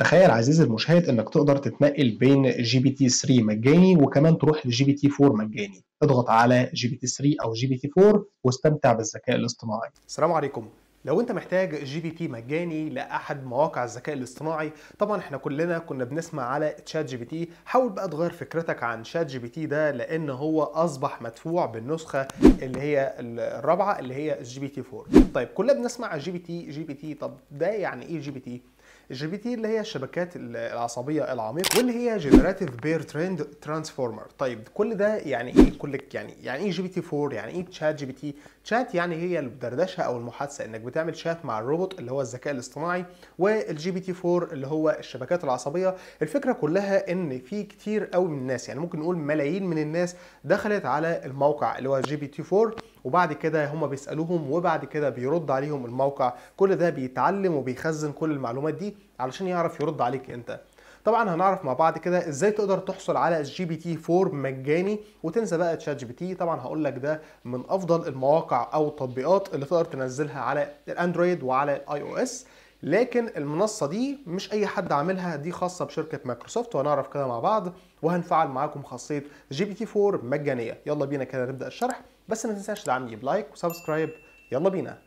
تخيل عزيزي المشاهد انك تقدر تتنقل بين جي بي تي 3 مجاني وكمان تروح لجي بي تي 4 مجاني اضغط على جي بي تي 3 او جي بي تي 4 واستمتع بالذكاء الاصطناعي السلام عليكم لو انت محتاج جي بي تي مجاني لاحد مواقع الذكاء الاصطناعي طبعا احنا كلنا كنا بنسمع على تشات جي بي تي حاول بقى تغير فكرتك عن تشات جي بي تي ده لان هو اصبح مدفوع بالنسخه اللي هي الرابعه اللي هي جي بي تي 4 طيب كلنا بنسمع جي بي تي جي بي تي طب ده يعني ايه جي بي تي الجي بي تي اللي هي الشبكات العصبيه العميقه واللي هي جنراتيف بير ترند ترانسفورمر طيب كل ده يعني ايه كل يعني يعني ايه جي بي تي 4 يعني ايه تشات جي بي تي تشات يعني هي الدردشه او المحادثه انك بتعمل شات مع الروبوت اللي هو الذكاء الاصطناعي والجي بي تي 4 اللي هو الشبكات العصبيه الفكره كلها ان في كتير قوي من الناس يعني ممكن نقول ملايين من الناس دخلت على الموقع اللي هو جي بي تي 4 وبعد كده هم بيسالوهم وبعد كده بيرد عليهم الموقع كل ده بيتعلم وبيخزن كل المعلومات دي علشان يعرف يرد عليك انت طبعا هنعرف مع بعض كده ازاي تقدر تحصل على جي بي تي 4 مجاني وتنسى بقى تشات جي بي تي طبعا هقول لك ده من افضل المواقع او التطبيقات اللي تقدر تنزلها على الاندرويد وعلى الاي او اس لكن المنصه دي مش اي حد عاملها دي خاصه بشركه مايكروسوفت وهنعرف كده مع بعض وهنفعل معاكم خاصيه جي بي تي 4 مجانيه يلا بينا كده نبدا الشرح بس ما تنساش تدعمني بلايك وسبسكرايب يلا بينا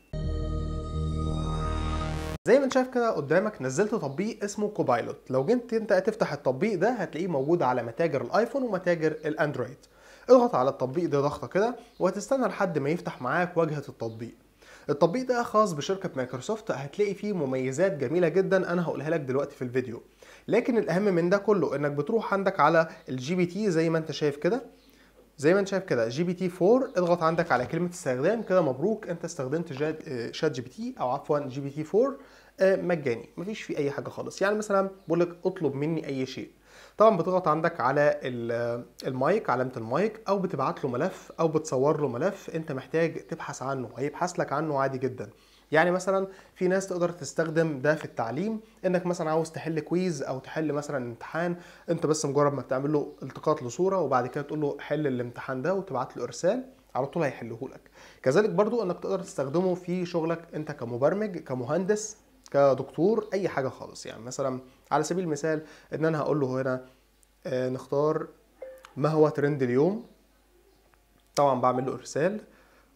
زي ما انت شايف كده قدامك نزلت تطبيق اسمه كوبايلوت لو جيت انت تفتح التطبيق ده هتلاقيه موجود على متاجر الايفون ومتاجر الاندرويد اضغط على التطبيق ده ضغطه كده وهتستنى لحد ما يفتح معاك واجهه التطبيق التطبيق ده خاص بشركة مايكروسوفت هتلاقي فيه مميزات جميلة جدا انا هقولها لك دلوقتي في الفيديو لكن الاهم من ده كله انك بتروح عندك على الجي بي تي زي ما انت شايف كده زي ما انت شايف كده جي بي تي 4 اضغط عندك على كلمه استخدام كده مبروك انت استخدمت شات جي بي تي او عفوا جي بي تي 4 مجاني مفيش فيه اي حاجه خالص يعني مثلا بقول لك اطلب مني اي شيء طبعا بتضغط عندك على المايك علامه المايك او بتبعت له ملف او بتصور له ملف انت محتاج تبحث عنه هيبحث لك عنه عادي جدا يعني مثلا في ناس تقدر تستخدم ده في التعليم انك مثلا عاوز تحل كويز او تحل مثلا امتحان انت بس مجرد ما بتعمل له التقاط لصوره وبعد كده تقول له حل الامتحان ده وتبعت له ارسال على طول هيحله لك كذلك برضو انك تقدر تستخدمه في شغلك انت كمبرمج كمهندس كدكتور اي حاجه خالص يعني مثلا على سبيل المثال ان انا هقول له هنا آه، نختار ما هو ترند اليوم طبعا بعمل له ارسال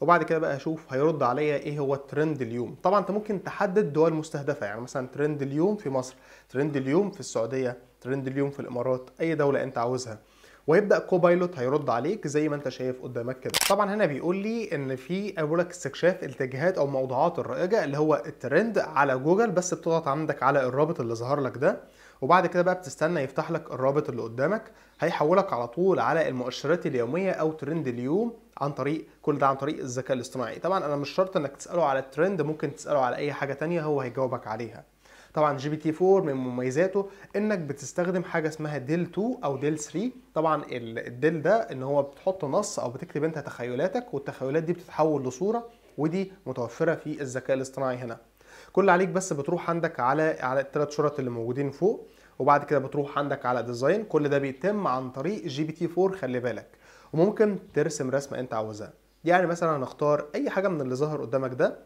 وبعد كده بقى اشوف هيرد عليا ايه هو ترند اليوم طبعا انت ممكن تحدد دول مستهدفه يعني مثلا ترند اليوم في مصر ترند اليوم في السعوديه ترند اليوم في الامارات اي دوله انت عاوزها ويبدا كوبايلوت هيرد عليك زي ما انت شايف قدامك كده طبعا هنا بيقول لي ان في اقول لك استكشاف الاتجاهات او موضوعات الرائجه اللي هو الترند على جوجل بس بتضغط عندك على الرابط اللي ظهر لك ده وبعد كده بقى بتستنى يفتح لك الرابط اللي قدامك هيحولك على طول على المؤشرات اليوميه او ترند اليوم عن طريق كل ده عن طريق الذكاء الاصطناعي طبعا انا مش شرط انك تساله على الترند ممكن تساله على اي حاجه تانية هو هيجاوبك عليها طبعا جي بي تي 4 من مميزاته انك بتستخدم حاجه اسمها ديل 2 او ديل 3 طبعا الديل ده ان هو بتحط نص او بتكتب انت تخيلاتك والتخيلات دي بتتحول لصوره ودي متوفره في الذكاء الاصطناعي هنا كل عليك بس بتروح عندك على على الثلاث شرط اللي موجودين فوق وبعد كده بتروح عندك على ديزاين كل ده بيتم عن طريق جي بي تي 4 خلي بالك وممكن ترسم رسمه انت عاوزها يعني مثلا هنختار اي حاجه من اللي ظاهر قدامك ده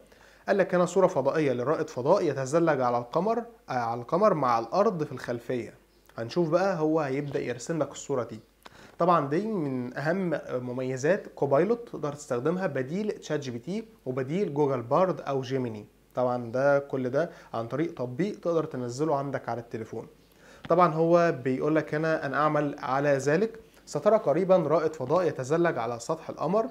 قال لك هنا صورة فضائية لرائد فضاء يتزلج على القمر آه، على القمر مع الأرض في الخلفية هنشوف بقى هو هيبدأ يرسم لك الصورة دي طبعا دي من اهم مميزات كوبايلوت تقدر تستخدمها بديل تشات جي بي تي وبديل جوجل بارد او جيميني طبعا ده كل ده عن طريق تطبيق تقدر تنزله عندك على التليفون طبعا هو بيقول لك هنا ان اعمل على ذلك سترى قريبا رائد فضاء يتزلج على سطح القمر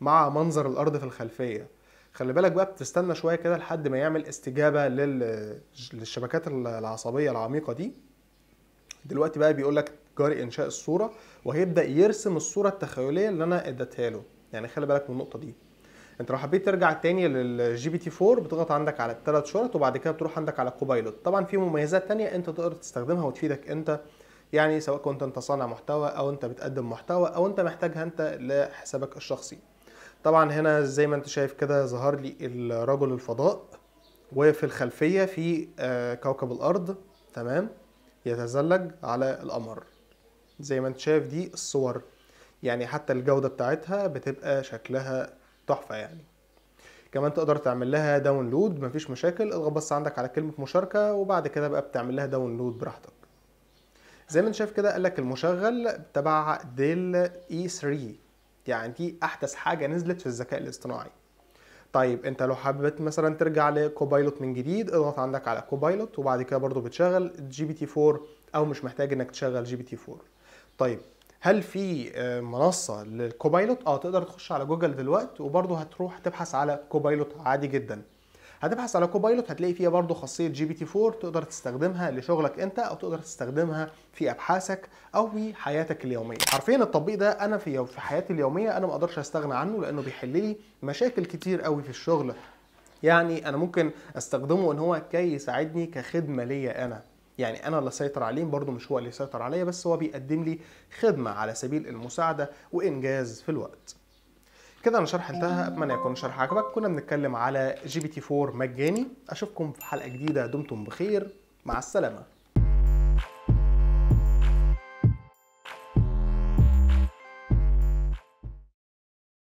مع منظر الارض في الخلفيه خلي بالك بقى بتستنى شويه كده لحد ما يعمل استجابه للشبكات العصبيه العميقه دي دلوقتي بقى بيقول لك جاري انشاء الصوره وهيبدا يرسم الصوره التخيليه اللي انا اديتها له يعني خلي بالك من النقطه دي انت لو حبيت ترجع تاني للجي بي تي 4 بتضغط عندك على الثلاث شرط وبعد كده بتروح عندك على كوبايلوت طبعا في مميزات تانية انت تقدر تستخدمها وتفيدك انت يعني سواء كنت انت صانع محتوى او انت بتقدم محتوى او انت محتاجها انت لحسابك الشخصي طبعا هنا زي ما انت شايف كده ظهر لي الرجل الفضاء وفي الخلفية في آه، كوكب الأرض تمام يتزلج على القمر زي ما انت شايف دي الصور يعني حتى الجودة بتاعتها بتبقى شكلها تحفة يعني كمان تقدر تعمل لها داونلود مفيش مشاكل اضغط بس عندك على كلمة مشاركة وبعد كده بقى بتعمل لها داونلود براحتك زي ما انت شايف كده قالك المشغل تبع ديل اي 3 يعني دي احدث حاجه نزلت في الذكاء الاصطناعي طيب انت لو حبيت مثلا ترجع لكوبايلوت من جديد اضغط عندك على كوبايلوت وبعد كده برضو بتشغل جي بي تي 4 او مش محتاج انك تشغل جي بي تي 4 طيب هل في آه، منصه للكوبايلوت اه تقدر تخش على جوجل دلوقتي وبرضه هتروح تبحث على كوبايلوت عادي جدا هتبحث على كوبايلوت هتلاقي فيها برضو خاصيه جي بي تي 4 تقدر تستخدمها لشغلك انت او تقدر تستخدمها في ابحاثك او في حياتك اليوميه حرفيا التطبيق ده انا في في حياتي اليوميه انا ما اقدرش استغنى عنه لانه بيحل لي مشاكل كتير قوي في الشغل يعني انا ممكن استخدمه ان هو كي يساعدني كخدمه ليا انا يعني انا اللي سيطر عليه برضه مش هو اللي سيطر عليا بس هو بيقدم لي خدمه على سبيل المساعده وانجاز في الوقت كده انا شرح انتهى اتمنى يكون الشرح عجبك كنا بنتكلم على جي بي تي 4 مجاني اشوفكم في حلقه جديده دمتم بخير مع السلامه